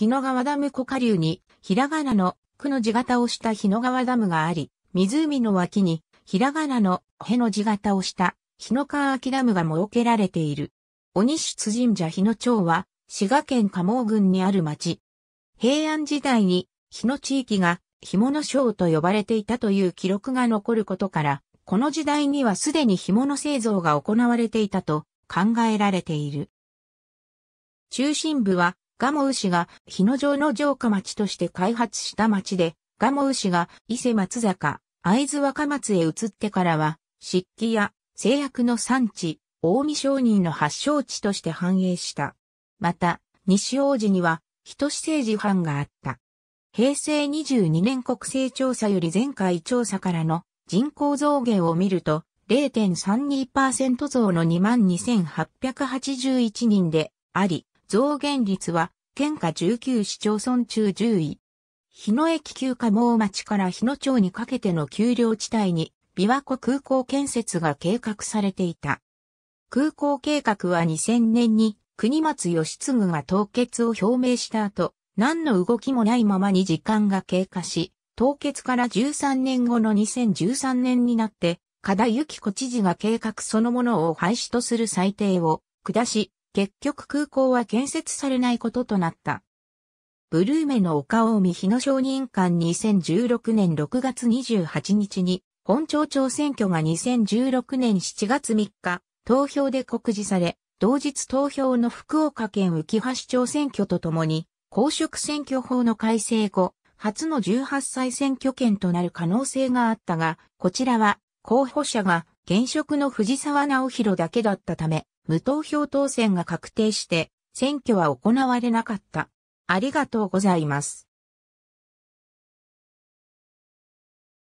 日野川ダム湖下流に、ひらがなの、くの字型をした日野川ダムがあり、湖の脇に、ひらがなの、への字型をした、日野川秋ダムが設けられている。鬼出神社日野町は、滋賀県加茂郡にある町。平安時代に、日野地域が、干物省と呼ばれていたという記録が残ることから、この時代にはすでに干物製造が行われていたと考えられている。中心部は蒲生氏が日野城の城下町として開発した町で、蒲生氏が伊勢松坂、会津若松へ移ってからは、漆器や製薬の産地、大見商人の発祥地として繁栄した。また、西王子には、人志政治藩があった。平成22年国勢調査より前回調査からの人口増減を見ると、0.32%増の22,881人であり、増減率は、県下19市町村中10位。日野駅旧下毛町から日野町にかけての丘陵地帯に、琵琶湖空港建設が計画されていた。空港計画は2000年に、国松義継が凍結を表明した後、何の動きもないままに時間が経過し、凍結から13年後の2013年になって、加田幸子知事が計画そのものを廃止とする裁定を下し、結局空港は建設されないこととなった。ブルーメの丘尾美日野承認官2016年6月28日に、本町長選挙が2016年7月3日、投票で告示され、同日投票の福岡県浮橋町選挙とともに、公職選挙法の改正後、初の18歳選挙権となる可能性があったが、こちらは、候補者が現職の藤沢直弘だけだったため、無投票当選が確定して、選挙は行われなかった。ありがとうございます。